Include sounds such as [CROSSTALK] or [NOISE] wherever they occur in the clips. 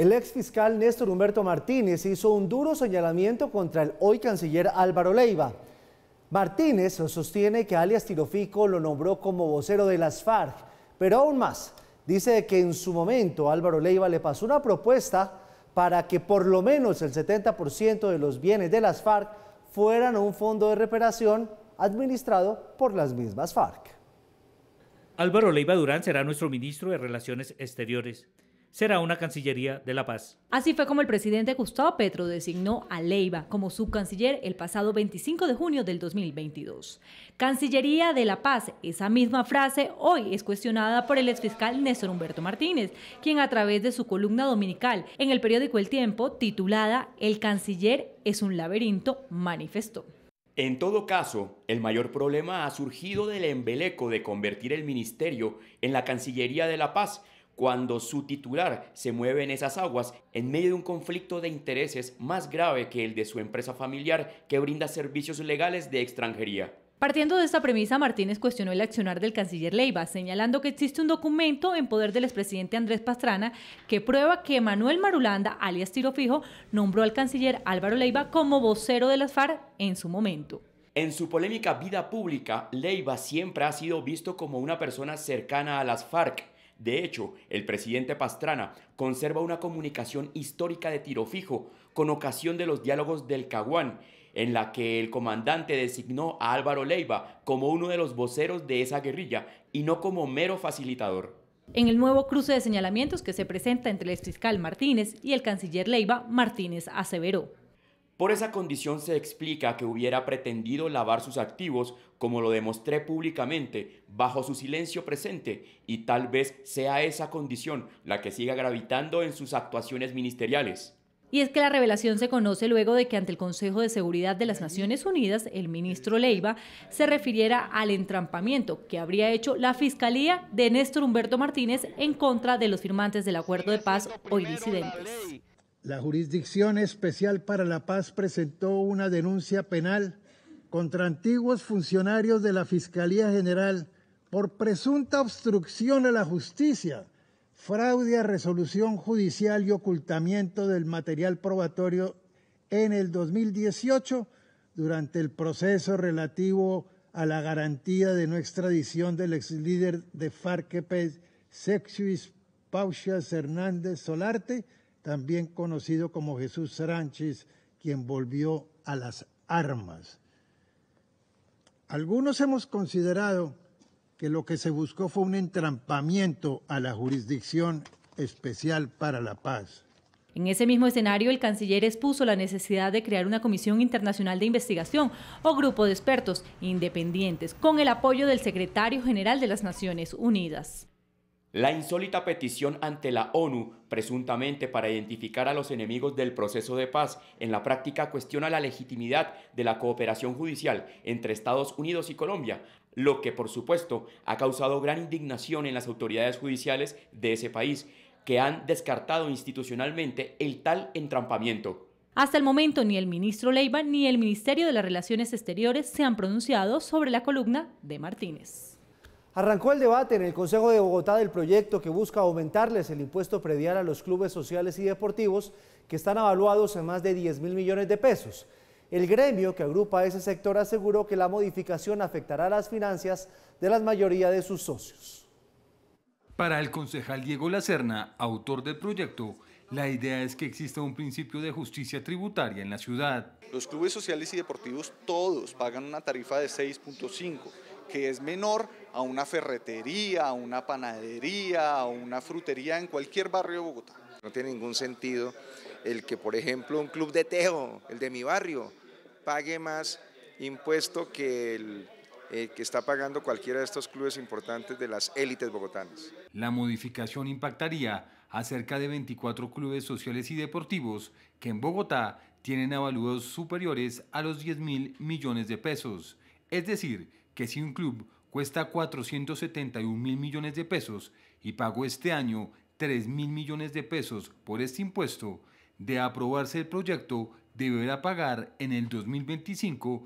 El ex fiscal Néstor Humberto Martínez hizo un duro señalamiento contra el hoy canciller Álvaro Leiva. Martínez sostiene que alias Tirofico lo nombró como vocero de las FARC, pero aún más, dice que en su momento Álvaro Leiva le pasó una propuesta para que por lo menos el 70% de los bienes de las FARC fueran a un fondo de reparación administrado por las mismas FARC. Álvaro Leiva Durán será nuestro ministro de Relaciones Exteriores será una Cancillería de la Paz. Así fue como el presidente Gustavo Petro designó a Leiva como subcanciller el pasado 25 de junio del 2022. Cancillería de la Paz, esa misma frase hoy es cuestionada por el exfiscal Néstor Humberto Martínez, quien a través de su columna dominical en el periódico El Tiempo, titulada El canciller es un laberinto, manifestó. En todo caso, el mayor problema ha surgido del embeleco de convertir el ministerio en la Cancillería de la Paz, cuando su titular se mueve en esas aguas en medio de un conflicto de intereses más grave que el de su empresa familiar que brinda servicios legales de extranjería. Partiendo de esta premisa, Martínez cuestionó el accionar del canciller Leiva, señalando que existe un documento en poder del expresidente Andrés Pastrana que prueba que Manuel Marulanda, alias Tiro Fijo, nombró al canciller Álvaro Leiva como vocero de las FARC en su momento. En su polémica vida pública, Leiva siempre ha sido visto como una persona cercana a las FARC, de hecho, el presidente Pastrana conserva una comunicación histórica de tiro fijo con ocasión de los diálogos del Caguán, en la que el comandante designó a Álvaro Leiva como uno de los voceros de esa guerrilla y no como mero facilitador. En el nuevo cruce de señalamientos que se presenta entre el fiscal Martínez y el canciller Leiva, Martínez aseveró. Por esa condición se explica que hubiera pretendido lavar sus activos, como lo demostré públicamente, bajo su silencio presente, y tal vez sea esa condición la que siga gravitando en sus actuaciones ministeriales. Y es que la revelación se conoce luego de que ante el Consejo de Seguridad de las Naciones Unidas, el ministro Leiva se refiriera al entrampamiento que habría hecho la Fiscalía de Néstor Humberto Martínez en contra de los firmantes del acuerdo de paz hoy disidentes. La Jurisdicción Especial para la Paz presentó una denuncia penal contra antiguos funcionarios de la Fiscalía General por presunta obstrucción a la justicia, fraude a resolución judicial y ocultamiento del material probatorio en el 2018 durante el proceso relativo a la garantía de no extradición del ex líder de FARC, Sexuis Pauchas Hernández Solarte, también conocido como Jesús Sánchez, quien volvió a las armas. Algunos hemos considerado que lo que se buscó fue un entrampamiento a la jurisdicción especial para la paz. En ese mismo escenario, el canciller expuso la necesidad de crear una comisión internacional de investigación o grupo de expertos independientes, con el apoyo del secretario general de las Naciones Unidas. La insólita petición ante la ONU, presuntamente para identificar a los enemigos del proceso de paz, en la práctica cuestiona la legitimidad de la cooperación judicial entre Estados Unidos y Colombia, lo que por supuesto ha causado gran indignación en las autoridades judiciales de ese país, que han descartado institucionalmente el tal entrampamiento. Hasta el momento ni el ministro Leiva ni el Ministerio de las Relaciones Exteriores se han pronunciado sobre la columna de Martínez. Arrancó el debate en el Consejo de Bogotá del proyecto que busca aumentarles el impuesto predial a los clubes sociales y deportivos que están avaluados en más de 10 mil millones de pesos. El gremio que agrupa ese sector aseguró que la modificación afectará las finanzas de la mayoría de sus socios. Para el concejal Diego Lacerna, autor del proyecto, la idea es que exista un principio de justicia tributaria en la ciudad. Los clubes sociales y deportivos todos pagan una tarifa de 6.5 que es menor a una ferretería, a una panadería, a una frutería en cualquier barrio de Bogotá. No tiene ningún sentido el que, por ejemplo, un club de tejo, el de mi barrio, pague más impuesto que el eh, que está pagando cualquiera de estos clubes importantes de las élites bogotanas. La modificación impactaría a cerca de 24 clubes sociales y deportivos que en Bogotá tienen avalúos superiores a los 10 mil millones de pesos, es decir, que si un club cuesta 471 mil millones de pesos y pagó este año 3 mil millones de pesos por este impuesto, de aprobarse el proyecto deberá pagar en el 2025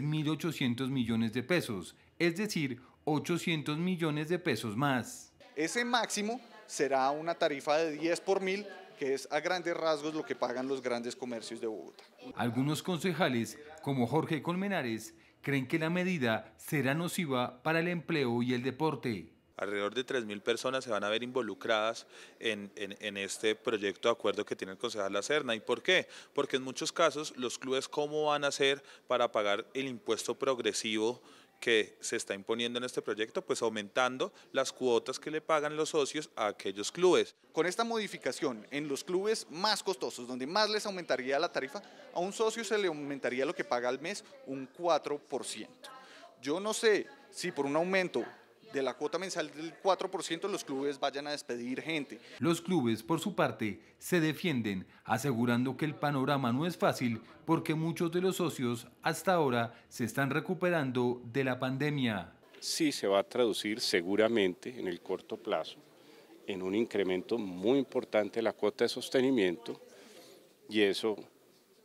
mil 800 millones de pesos, es decir, 800 millones de pesos más. Ese máximo será una tarifa de 10 por mil que es a grandes rasgos lo que pagan los grandes comercios de Bogotá. Algunos concejales, como Jorge Colmenares, creen que la medida será nociva para el empleo y el deporte. Alrededor de 3.000 personas se van a ver involucradas en, en, este proyecto de acuerdo que tiene el concejal La Serna. ¿Y por qué? Porque en muchos casos los clubes cómo van a hacer para pagar el impuesto progresivo que se está imponiendo en este proyecto, pues aumentando las cuotas que le pagan los socios a aquellos clubes. Con esta modificación, en los clubes más costosos, donde más les aumentaría la tarifa, a un socio se le aumentaría lo que paga al mes un 4%. Yo no sé si por un aumento de la cuota mensal del 4%, los clubes vayan a despedir gente. Los clubes, por su parte, se defienden, asegurando que el panorama no es fácil porque muchos de los socios hasta ahora se están recuperando de la pandemia. Sí, se va a traducir seguramente en el corto plazo en un incremento muy importante de la cuota de sostenimiento y eso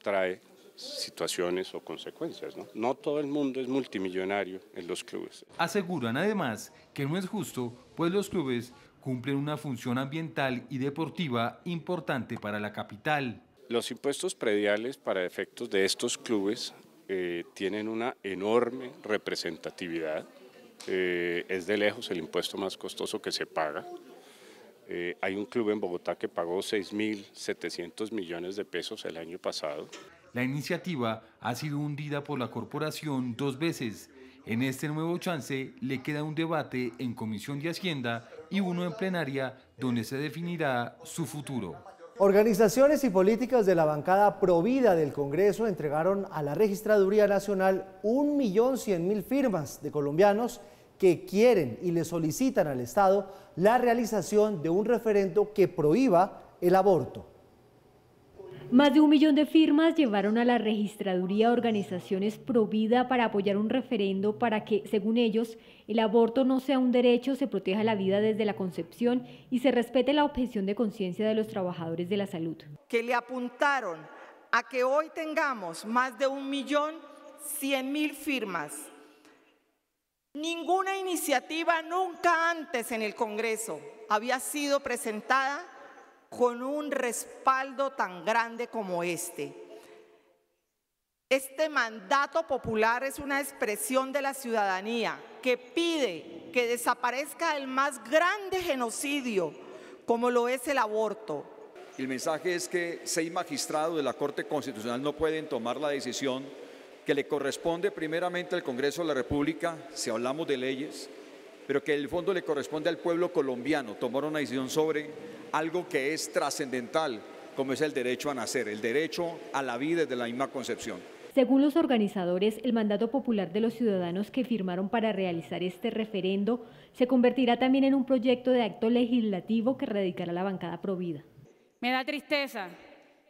trae situaciones o consecuencias. ¿no? todo el mundo es multimillonario en los clubes. Aseguran además que no es justo, pues los clubes cumplen una función ambiental y deportiva importante para la capital. Los impuestos prediales para efectos de estos clubes eh, tienen una enorme representatividad. Eh, es de lejos el impuesto más costoso que se paga. Eh, hay un club en Bogotá que pagó 6.700 millones de pesos el año pasado. La iniciativa ha sido hundida por la corporación dos veces. En este nuevo chance le queda un debate en Comisión de Hacienda y uno en plenaria donde se definirá su futuro. Organizaciones y políticas de la bancada provida del Congreso entregaron a la Registraduría Nacional 1.100.000 firmas de colombianos que quieren y le solicitan al Estado la realización de un referendo que prohíba el aborto. Más de un millón de firmas llevaron a la registraduría organizaciones pro vida para apoyar un referendo para que, según ellos, el aborto no sea un derecho, se proteja la vida desde la concepción y se respete la objeción de conciencia de los trabajadores de la salud. Que le apuntaron a que hoy tengamos más de un millón cien mil firmas. Ninguna iniciativa nunca antes en el Congreso había sido presentada con un respaldo tan grande como este. Este mandato popular es una expresión de la ciudadanía que pide que desaparezca el más grande genocidio como lo es el aborto. El mensaje es que seis magistrados de la Corte Constitucional no pueden tomar la decisión que le corresponde primeramente al Congreso de la República, si hablamos de leyes, pero que el fondo le corresponde al pueblo colombiano tomar una decisión sobre algo que es trascendental, como es el derecho a nacer, el derecho a la vida desde la misma concepción. Según los organizadores, el mandato popular de los ciudadanos que firmaron para realizar este referendo se convertirá también en un proyecto de acto legislativo que radicará la bancada provida. Me da tristeza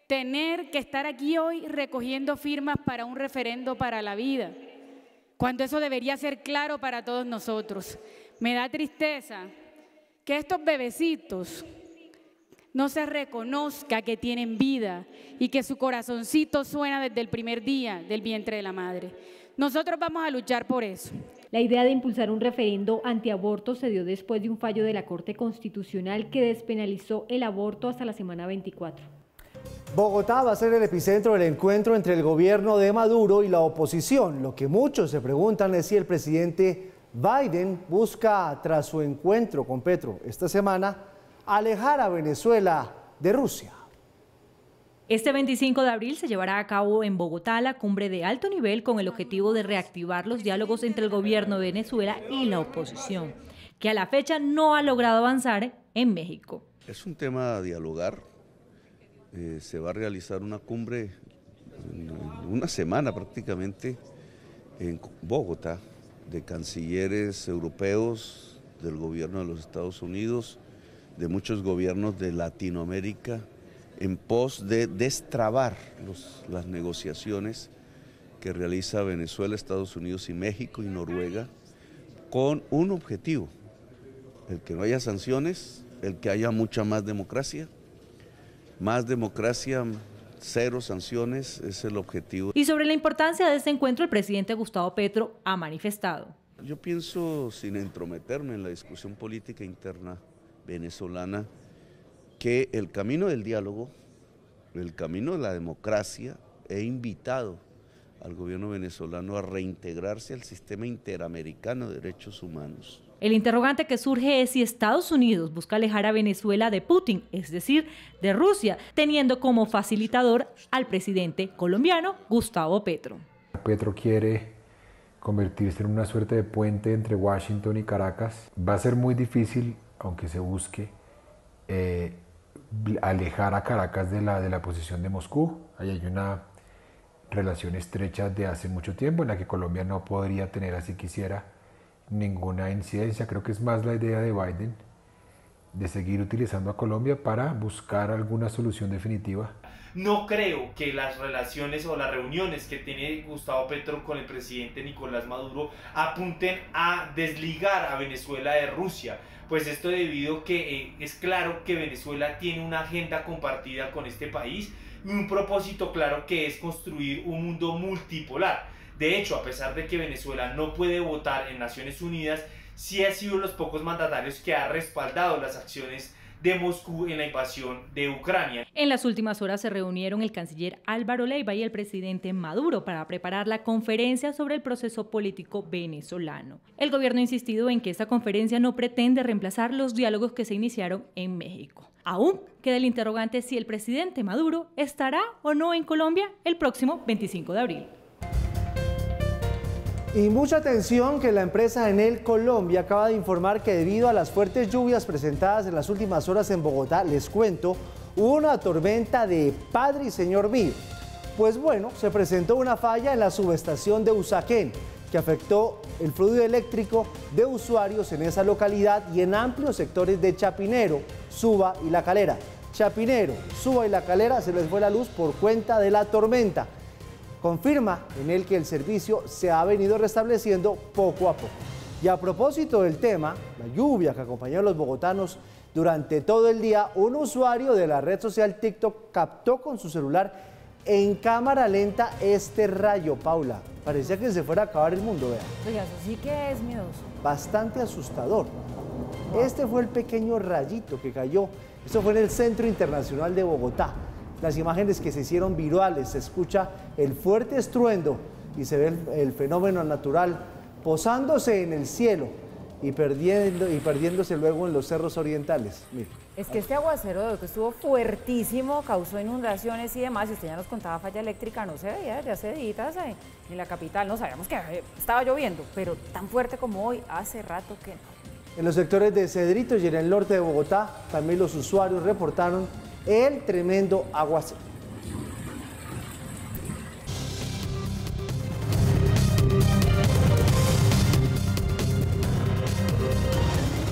tener que estar aquí hoy recogiendo firmas para un referendo para la vida, cuando eso debería ser claro para todos nosotros me da tristeza que estos bebecitos no se reconozca que tienen vida y que su corazoncito suena desde el primer día del vientre de la madre. Nosotros vamos a luchar por eso. La idea de impulsar un referendo antiaborto se dio después de un fallo de la Corte Constitucional que despenalizó el aborto hasta la semana 24. Bogotá va a ser el epicentro del encuentro entre el gobierno de Maduro y la oposición. Lo que muchos se preguntan es si el presidente Biden busca, tras su encuentro con Petro esta semana, alejar a Venezuela de Rusia. Este 25 de abril se llevará a cabo en Bogotá la cumbre de alto nivel con el objetivo de reactivar los diálogos entre el gobierno de Venezuela y la oposición, que a la fecha no ha logrado avanzar en México. Es un tema a dialogar. Eh, se va a realizar una cumbre una semana prácticamente en Bogotá, de cancilleres europeos, del gobierno de los Estados Unidos, de muchos gobiernos de Latinoamérica, en pos de destrabar los, las negociaciones que realiza Venezuela, Estados Unidos y México y Noruega, con un objetivo, el que no haya sanciones, el que haya mucha más democracia, más democracia, cero sanciones es el objetivo. Y sobre la importancia de este encuentro, el presidente Gustavo Petro ha manifestado. Yo pienso, sin entrometerme en la discusión política interna venezolana, que el camino del diálogo, el camino de la democracia, he invitado al gobierno venezolano a reintegrarse al sistema interamericano de derechos humanos el interrogante que surge es si Estados Unidos busca alejar a Venezuela de Putin, es decir, de Rusia, teniendo como facilitador al presidente colombiano Gustavo Petro. Petro quiere convertirse en una suerte de puente entre Washington y Caracas. Va a ser muy difícil, aunque se busque, eh, alejar a Caracas de la, de la posición de Moscú. Ahí hay una relación estrecha de hace mucho tiempo en la que Colombia no podría tener, así quisiera, ninguna incidencia. Creo que es más la idea de Biden de seguir utilizando a Colombia para buscar alguna solución definitiva. No creo que las relaciones o las reuniones que tiene Gustavo Petro con el presidente Nicolás Maduro apunten a desligar a Venezuela de Rusia. Pues esto debido que eh, es claro que Venezuela tiene una agenda compartida con este país y un propósito claro que es construir un mundo multipolar de hecho, a pesar de que Venezuela no puede votar en Naciones Unidas, sí ha sido los pocos mandatarios que ha respaldado las acciones de Moscú en la invasión de Ucrania. En las últimas horas se reunieron el canciller Álvaro Leiva y el presidente Maduro para preparar la conferencia sobre el proceso político venezolano. El gobierno ha insistido en que esta conferencia no pretende reemplazar los diálogos que se iniciaron en México. Aún queda el interrogante si el presidente Maduro estará o no en Colombia el próximo 25 de abril. Y mucha atención que la empresa Enel Colombia acaba de informar que debido a las fuertes lluvias presentadas en las últimas horas en Bogotá, les cuento, hubo una tormenta de padre y señor mío. Pues bueno, se presentó una falla en la subestación de Usaquén que afectó el fluido eléctrico de usuarios en esa localidad y en amplios sectores de Chapinero, Suba y La Calera. Chapinero, Suba y La Calera se les fue la luz por cuenta de la tormenta confirma en el que el servicio se ha venido restableciendo poco a poco. Y a propósito del tema, la lluvia que acompañó a los bogotanos durante todo el día, un usuario de la red social TikTok captó con su celular en cámara lenta este rayo, Paula. Parecía que se fuera a acabar el mundo, vea. eso sí que es miedoso. Bastante asustador. Este fue el pequeño rayito que cayó. Esto fue en el Centro Internacional de Bogotá las imágenes que se hicieron virales, se escucha el fuerte estruendo y se ve el, fenómeno natural posándose en el cielo y, perdiéndose luego en los cerros orientales. Es que este aguacero que estuvo fuertísimo, causó inundaciones y demás, y usted ya nos contaba falla eléctrica, no se veía desde hace en la capital, no sabíamos que eh, estaba lloviendo, pero tan fuerte como hoy, hace rato que no. En los sectores de Cedrito y en el norte de Bogotá, también los usuarios reportaron el tremendo aguacero.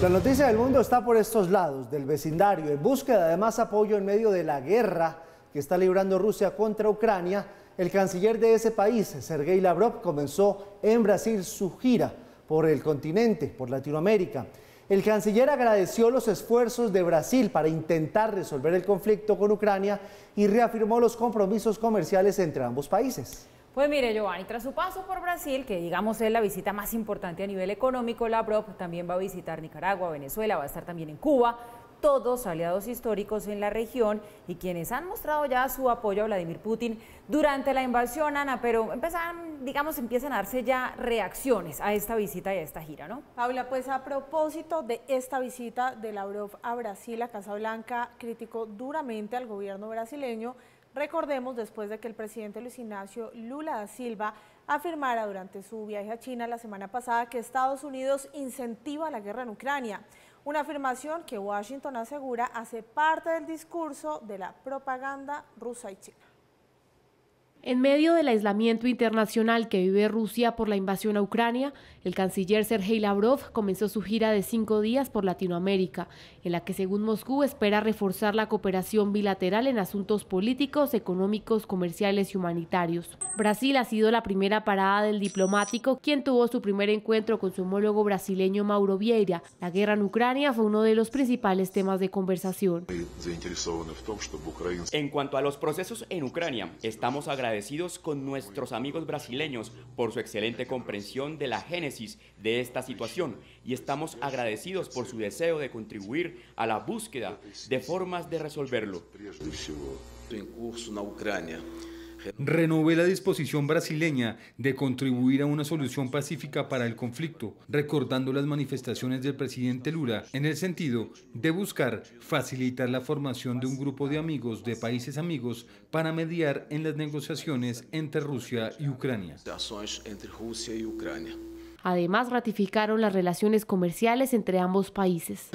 La noticia del mundo está por estos lados del vecindario, en búsqueda de más apoyo en medio de la guerra que está librando Rusia contra Ucrania. El canciller de ese país, Sergei Lavrov, comenzó en Brasil su gira por el continente, por Latinoamérica. El canciller agradeció los esfuerzos de Brasil para intentar resolver el conflicto con Ucrania y reafirmó los compromisos comerciales entre ambos países. Pues mire, Giovanni, tras su paso por Brasil, que digamos es la visita más importante a nivel económico, la pro también va a visitar Nicaragua, Venezuela, va a estar también en Cuba, todos aliados históricos en la región y quienes han mostrado ya su apoyo a Vladimir Putin durante la invasión, Ana, pero empiezan, digamos, empiezan a darse ya reacciones a esta visita y a esta gira, ¿no? Paula, pues a propósito de esta visita de Lavrov a Brasil, a Blanca criticó duramente al gobierno brasileño Recordemos después de que el presidente Luis Ignacio Lula da Silva afirmara durante su viaje a China la semana pasada que Estados Unidos incentiva la guerra en Ucrania. Una afirmación que Washington asegura hace parte del discurso de la propaganda rusa y china. En medio del aislamiento internacional que vive Rusia por la invasión a Ucrania, el canciller Sergei Lavrov comenzó su gira de cinco días por Latinoamérica, en la que según Moscú espera reforzar la cooperación bilateral en asuntos políticos, económicos, comerciales y humanitarios. Brasil ha sido la primera parada del diplomático, quien tuvo su primer encuentro con su homólogo brasileño Mauro Vieira. La guerra en Ucrania fue uno de los principales temas de conversación. En cuanto a los procesos en Ucrania, estamos agradecidos agradecidos con nuestros amigos brasileños por su excelente comprensión de la génesis de esta situación y estamos agradecidos por su deseo de contribuir a la búsqueda de formas de resolverlo. Renové la disposición brasileña de contribuir a una solución pacífica para el conflicto, recordando las manifestaciones del presidente Lula en el sentido de buscar facilitar la formación de un grupo de amigos de países amigos para mediar en las negociaciones entre Rusia y Ucrania. Además, ratificaron las relaciones comerciales entre ambos países.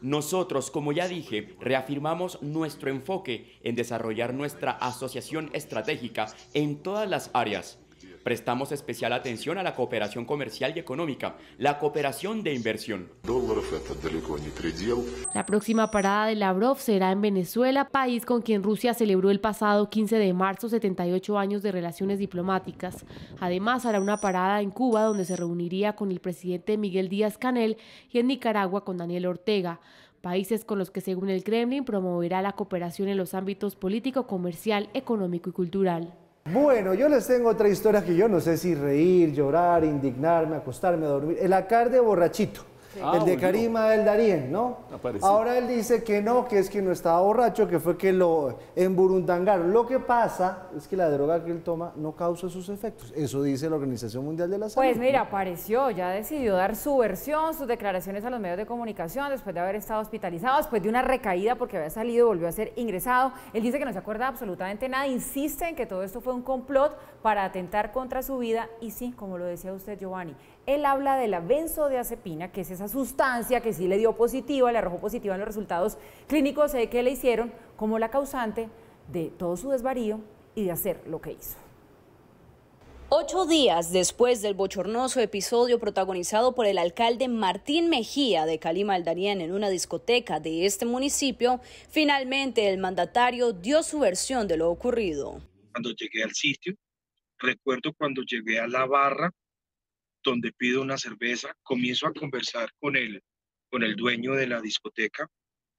Nosotros, como ya dije, reafirmamos nuestro enfoque en desarrollar nuestra asociación estratégica en todas las áreas Prestamos especial atención a la cooperación comercial y económica, la cooperación de inversión. La próxima parada de Lavrov será en Venezuela, país con quien Rusia celebró el pasado 15 de marzo 78 años de relaciones diplomáticas. Además, hará una parada en Cuba donde se reuniría con el presidente Miguel Díaz Canel y en Nicaragua con Daniel Ortega países con los que, según el Kremlin, promoverá la cooperación en los ámbitos político, comercial, económico y cultural. Bueno, yo les tengo otra historia que yo no sé si reír, llorar, indignarme, acostarme a dormir. El acar de borrachito el de ah, Karima, el Darien, ¿no? Ahora él dice que no, que es que no estaba borracho, que fue que lo emburundangaron. Lo que pasa es que la droga que él toma no causa sus efectos. Eso dice la Organización Mundial de la Salud. Pues mira, apareció, ya decidió dar su versión, sus declaraciones a los medios de comunicación después de haber estado hospitalizado, después de una recaída porque había salido y volvió a ser ingresado. Él dice que no se acuerda absolutamente nada, insiste en que todo esto fue un complot para atentar contra su vida y sí, como lo decía usted, Giovanni, él habla de la benzodiazepina, que es esa sustancia que sí le dio positiva, le arrojó positiva en los resultados clínicos eh, que le hicieron, como la causante de todo su desvarío y de hacer lo que hizo. Ocho días después del bochornoso episodio protagonizado por el alcalde Martín Mejía de Calima Aldarien en una discoteca de este municipio, finalmente el mandatario dio su versión de lo ocurrido. Cuando llegué al sitio, recuerdo cuando llegué a la barra, donde pido una cerveza, comienzo a conversar con el, con el dueño de la discoteca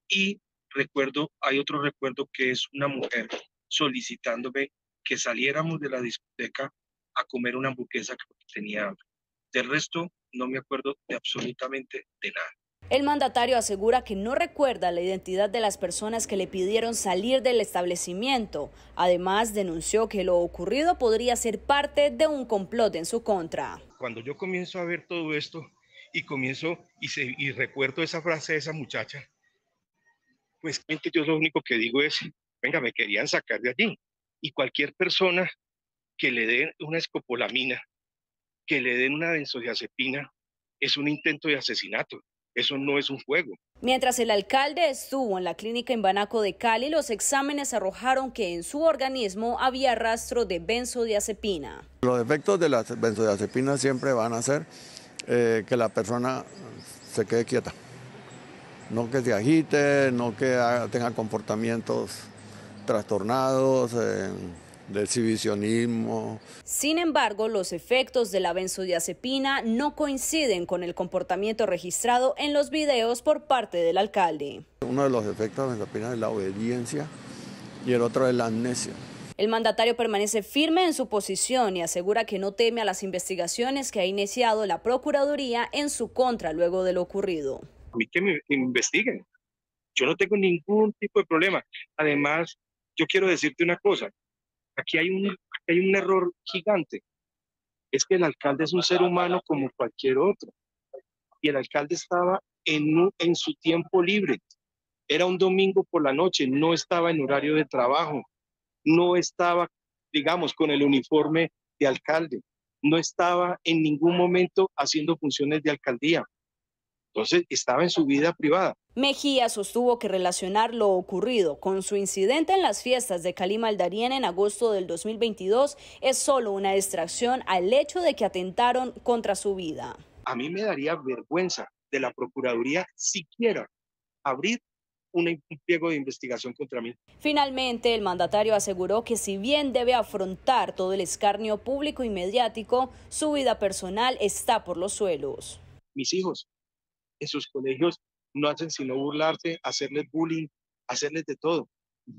y recuerdo, hay otro recuerdo que es una mujer solicitándome que saliéramos de la discoteca a comer una hamburguesa que tenía hambre. Del resto, no me acuerdo de absolutamente de nada. El mandatario asegura que no recuerda la identidad de las personas que le pidieron salir del establecimiento. Además, denunció que lo ocurrido podría ser parte de un complot en su contra. Cuando yo comienzo a ver todo esto y comienzo y, recuerdo esa frase de esa muchacha, pues yo lo único que digo es, venga, me querían sacar de allí. Y cualquier persona que le den una escopolamina, que le den una benzodiazepina, es un intento de asesinato. Eso no es un juego. Mientras el alcalde estuvo en la clínica en Banaco de Cali, los exámenes arrojaron que en su organismo había rastro de benzodiazepina. Los efectos de la benzodiazepina siempre van a ser eh, que la persona se quede quieta. No que se agite, no que tenga comportamientos trastornados. Eh, de exhibicionismo. Sin embargo, los efectos de la benzodiazepina no coinciden con el comportamiento registrado en los videos por parte del alcalde. Uno de los efectos de la benzodiazepina es la obediencia y el otro es la amnesia. El mandatario permanece firme en su posición y asegura que no teme a las investigaciones que ha iniciado la Procuraduría en su contra luego de lo ocurrido. A mí que me investiguen. Yo no tengo ningún tipo de problema. Además, yo quiero decirte una cosa. Aquí hay un, hay un error gigante. Es que el alcalde es un ser humano como cualquier otro. Y el alcalde estaba en, en su tiempo libre. Era un domingo por la noche, no estaba en horario de trabajo, no estaba, digamos, con el uniforme de alcalde, no estaba en ningún momento haciendo funciones de alcaldía. Entonces estaba en su vida privada. Mejía sostuvo que relacionar lo ocurrido con su incidente en las fiestas de Cali en agosto del 2022 es solo una distracción al hecho de que atentaron contra su vida. A mí me daría vergüenza de la Procuraduría siquiera abrir un pliego de investigación contra mí. Finalmente, el mandatario aseguró que si bien debe afrontar todo el escarnio público y mediático, su vida personal está por los suelos. Mis hijos, en sus colegios no hacen sino burlarse, hacerles bullying, hacerles de todo.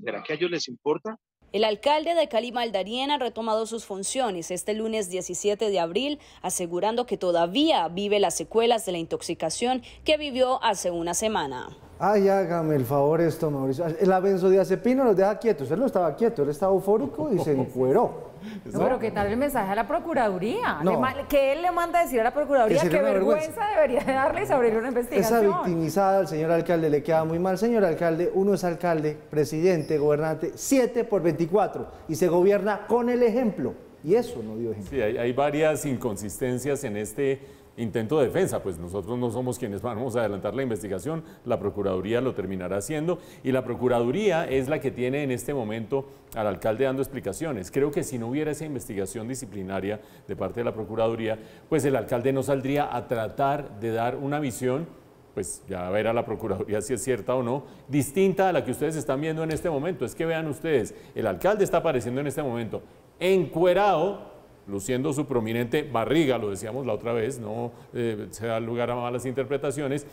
¿Será que a ellos les importa? El alcalde de Cali Maldarien, ha retomado sus funciones este lunes 17 de abril, asegurando que todavía vive las secuelas de la intoxicación que vivió hace una semana. Ay, hágame el favor esto, Mauricio. La benzodiazepina los deja quietos. Él no estaba quieto, él estaba eufórico y se encueró. No, pero ¿qué tal el mensaje a la Procuraduría? Que él le manda a decir a la Procuraduría que, vergüenza, debería darle y abrir una investigación. Esa victimizada al señor alcalde le queda muy mal. Señor alcalde, uno es alcalde, presidente, gobernante, 7 por 24 y se gobierna con el ejemplo. Y eso no dio ejemplo. Sí, hay varias inconsistencias en este intento de defensa, pues nosotros no somos quienes vamos a adelantar la investigación, la Procuraduría lo terminará haciendo y la Procuraduría es la que tiene en este momento al alcalde dando explicaciones. Creo que si no hubiera esa investigación disciplinaria de parte de la Procuraduría, pues el alcalde no saldría a tratar de dar una visión pues ya verá la Procuraduría si es cierta o no, distinta a la que ustedes están viendo en este momento. Es que vean ustedes, el alcalde está apareciendo en este momento encuerado luciendo su prominente barriga, lo decíamos la otra vez, no eh, se da lugar a malas interpretaciones,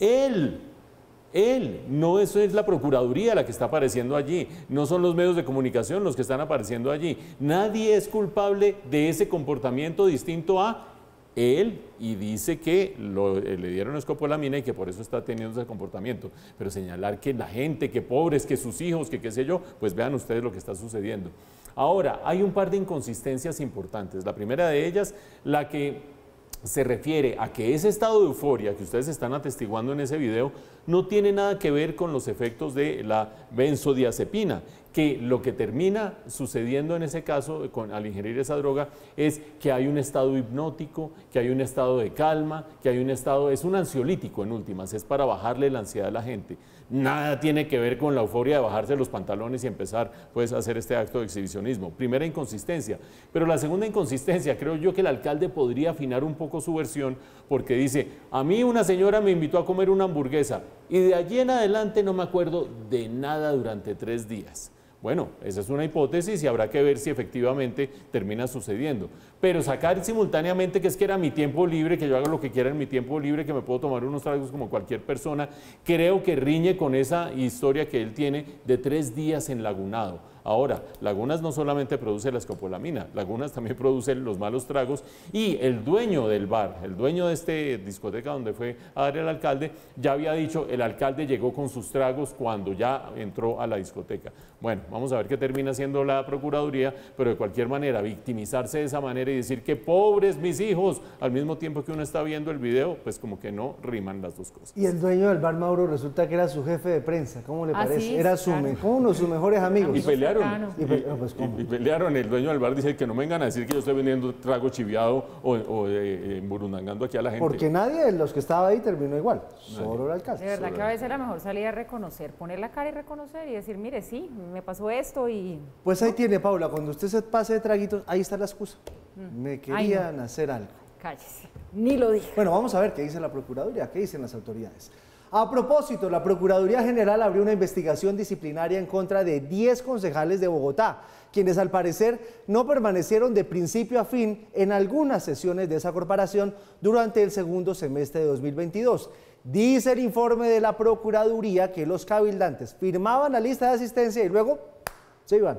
él él, no eso es la Procuraduría la que está apareciendo allí, no son los medios de comunicación los que están apareciendo allí. Nadie es culpable de ese comportamiento distinto a él y dice que eh, le dieron escopo a la mina y que por eso está teniendo ese comportamiento. Pero señalar que la gente, que pobres, que sus hijos, que qué sé yo, pues vean ustedes lo que está sucediendo. Ahora, hay un par de inconsistencias importantes. La primera de ellas, la que se refiere a que ese estado de euforia que ustedes están atestiguando en ese video no tiene nada que ver con los efectos de la benzodiazepina que lo que termina sucediendo en ese caso al ingerir esa droga es que hay un estado hipnótico, que hay un estado de calma, que hay un estado, es un ansiolítico en últimas, es para bajarle la ansiedad a la gente. Nada tiene que ver con la euforia de bajarse los pantalones y empezar pues, a hacer este acto de exhibicionismo. Primera inconsistencia. Pero la segunda inconsistencia, creo yo que el alcalde podría afinar un poco su versión porque dice, a mí una señora me invitó a comer una hamburguesa y de allí en adelante no me acuerdo de nada durante tres días. Bueno, esa es una hipótesis y habrá que ver si efectivamente termina sucediendo pero sacar simultáneamente que es que era mi tiempo libre, que yo haga lo que quiera en mi tiempo libre, que me puedo tomar unos tragos como cualquier persona, creo que riñe con esa historia que él tiene de tres días en lagunado. Ahora, Lagunas no solamente produce la escopolamina, Lagunas también [LAUGHS] produce los malos tragos y el dueño del bar, el dueño de esta discoteca donde fue a dar el alcalde, ya había dicho, el alcalde llegó con sus tragos cuando ya entró a la discoteca. Bueno, vamos a ver qué termina siendo la Procuraduría, pero de cualquier manera, victimizarse de esa manera y decir que pobres mis hijos, al mismo tiempo que uno está viendo el video, pues como que no riman las dos cosas. Y el dueño del bar Mauro resulta que era su jefe de prensa, ¿cómo le parece? era su, uno de sus mejores ah, amigos. Y pelearon. Pues, y, pelearon, el dueño del bar dice que no me vengan a decir que yo estoy vendiendo trago chiviado o, o eh, eh, burundangando aquí a la gente. Porque nadie de los que estaba ahí terminó igual, solo el alcalde. De verdad que a veces la mejor salida es reconocer, poner la cara y reconocer y decir, mire, sí, me pasó esto y... Pues ahí tiene, Paula, cuando usted se pase de traguitos, ahí está la excusa. Mm. Me querían hacer algo. Cállese, ni lo dije. Bueno, vamos a ver qué dice la Procuraduría, qué dicen las autoridades. A propósito, la Procuraduría General abrió una investigación disciplinaria en contra de 10 concejales de Bogotá, quienes al parecer no permanecieron de principio a fin en algunas sesiones de esa corporación durante el segundo semestre de 2022. Dice el informe de la Procuraduría que los cabildantes firmaban la lista de asistencia y luego se iban.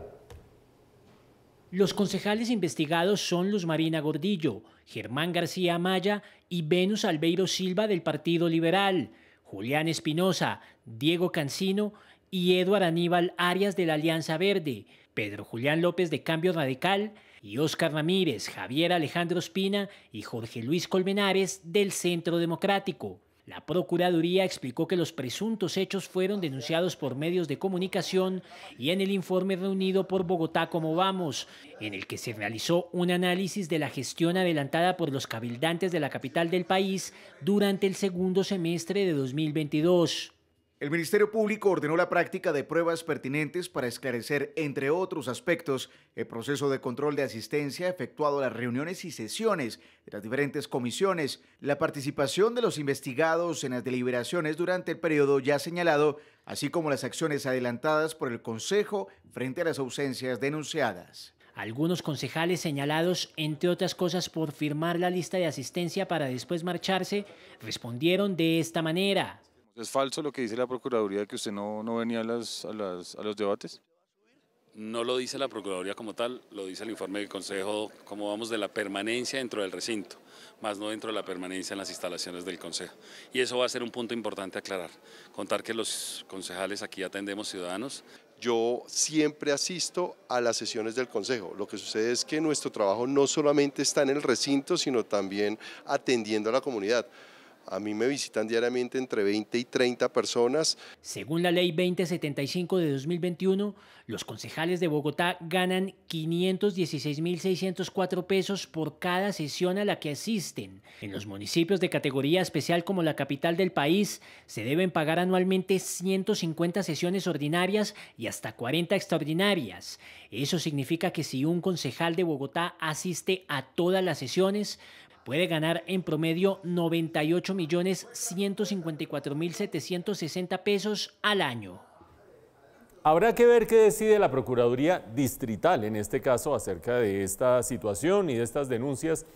Los concejales investigados son Luz Marina Gordillo, Germán García Amaya y Venus Albeiro Silva del Partido Liberal, Julián Espinosa, Diego Cancino y Eduard Aníbal Arias de la Alianza Verde, Pedro Julián López de Cambio Radical y Óscar Ramírez, Javier Alejandro Espina y Jorge Luis Colmenares del Centro Democrático. La Procuraduría explicó que los presuntos hechos fueron denunciados por medios de comunicación y en el informe reunido por Bogotá como Vamos, en el que se realizó un análisis de la gestión adelantada por los cabildantes de la capital del país durante el segundo semestre de 2022. El Ministerio Público ordenó la práctica de pruebas pertinentes para esclarecer, entre otros aspectos, el proceso de control de asistencia efectuado a las reuniones y sesiones de las diferentes comisiones, la participación de los investigados en las deliberaciones durante el periodo ya señalado, así como las acciones adelantadas por el Consejo frente a las ausencias denunciadas. Algunos concejales señalados, entre otras cosas, por firmar la lista de asistencia para después marcharse, respondieron de esta manera. ¿Es falso lo que dice la Procuraduría que usted no, venía a, los debates? No lo dice la Procuraduría como tal, lo dice el informe del Consejo, como vamos de la permanencia dentro del recinto, más no dentro de la permanencia en las instalaciones del Consejo. Y eso va a ser un punto importante aclarar, contar que los concejales aquí atendemos ciudadanos. Yo siempre asisto a las sesiones del Consejo. Lo que sucede es que nuestro trabajo no solamente está en el recinto, sino también atendiendo a la comunidad. A mí me visitan diariamente entre 20 y 30 personas. Según la ley 2075 de 2021, los concejales de Bogotá ganan 516.604 pesos por cada sesión a la que asisten. En los municipios de categoría especial como la capital del país, se deben pagar anualmente 150 sesiones ordinarias y hasta 40 extraordinarias. Eso significa que si un concejal de Bogotá asiste a todas las sesiones, puede ganar en promedio 98.154.760 pesos al año. Habrá que ver qué decide la Procuraduría Distrital, en este caso, acerca de esta situación y de estas denuncias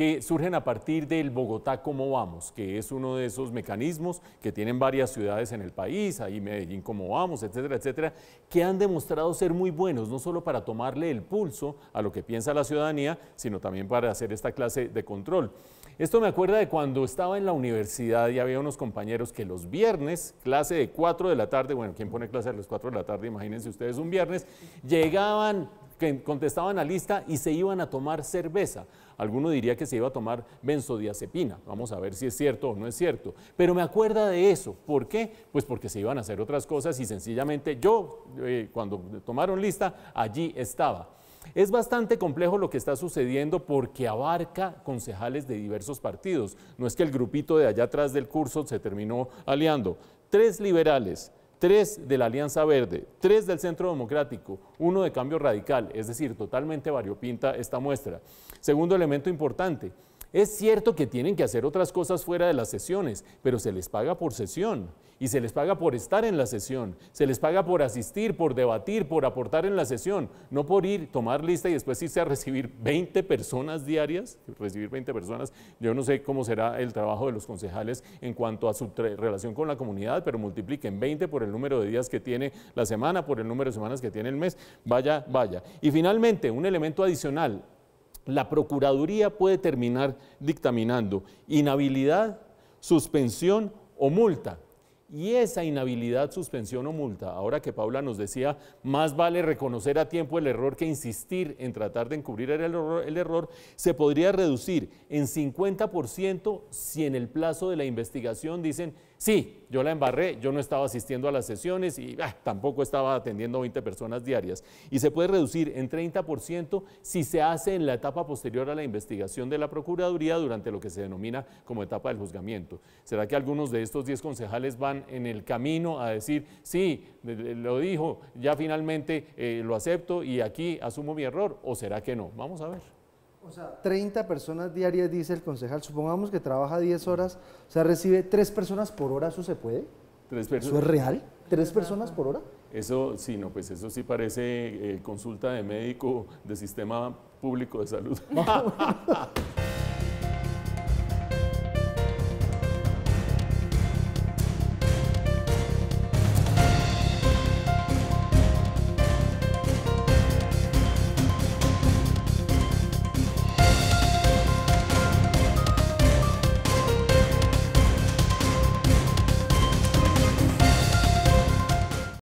que surgen a partir del Bogotá Como Vamos, que es uno de esos mecanismos que tienen varias ciudades en el país, ahí Medellín ¿Cómo Vamos, etcétera, etcétera, que han demostrado ser muy buenos, no solo para tomarle el pulso a lo que piensa la ciudadanía, sino también para hacer esta clase de control. Esto me acuerda de cuando estaba en la universidad y había unos compañeros que los viernes, clase de 4 de la tarde, bueno, ¿quién pone clase a las 4 de la tarde? Imagínense ustedes un viernes, llegaban que contestaban a lista y se iban a tomar cerveza. Alguno diría que se iba a tomar benzodiazepina. Vamos a ver si es cierto o no es cierto. Pero me acuerda de eso. ¿Por qué? Pues porque se iban a hacer otras cosas y sencillamente yo, eh, cuando tomaron lista, allí estaba. Es bastante complejo lo que está sucediendo porque abarca concejales de diversos partidos. No es que el grupito de allá atrás del curso se terminó aliando. Tres liberales, tres de la Alianza Verde, tres del Centro Democrático, uno de Cambio Radical, es decir, totalmente variopinta esta muestra. Segundo elemento importante, es cierto que tienen que hacer otras cosas fuera de las sesiones, pero se les paga por sesión y se les paga por estar en la sesión, se les paga por asistir, por debatir, por aportar en la sesión, no por ir, tomar lista y después irse a recibir 20 personas diarias, recibir 20 personas. Yo no sé cómo será el trabajo de los concejales en cuanto a su relación con la comunidad, pero multipliquen 20 por el número de días que tiene la semana, por el número de semanas que tiene el mes, vaya, vaya. Y finalmente, un elemento adicional, la Procuraduría puede terminar dictaminando inhabilidad, suspensión o multa. Y esa inhabilidad, suspensión o multa, ahora que Paula nos decía, más vale reconocer a tiempo el error que insistir en tratar de encubrir el error, el error se podría reducir en 50% si en el plazo de la investigación dicen Sí, yo la embarré, yo no estaba asistiendo a las sesiones y ah, tampoco estaba atendiendo 20 personas diarias. Y se puede reducir en 30% si se hace en la etapa posterior a la investigación de la Procuraduría durante lo que se denomina como etapa del juzgamiento. ¿Será que algunos de estos 10 concejales van en el camino a decir, sí, lo dijo, ya finalmente eh, lo acepto y aquí asumo mi error? ¿O será que no? Vamos a ver. 30 personas diarias, dice el concejal. Supongamos que trabaja 10 horas, o sea, recibe 3 personas por hora, ¿eso se puede? ¿Tres personas? ¿Eso es real? ¿Tres personas por hora? Eso sí, no, pues eso sí parece eh, consulta de médico de sistema público de salud. [LAUGHS] [LAUGHS]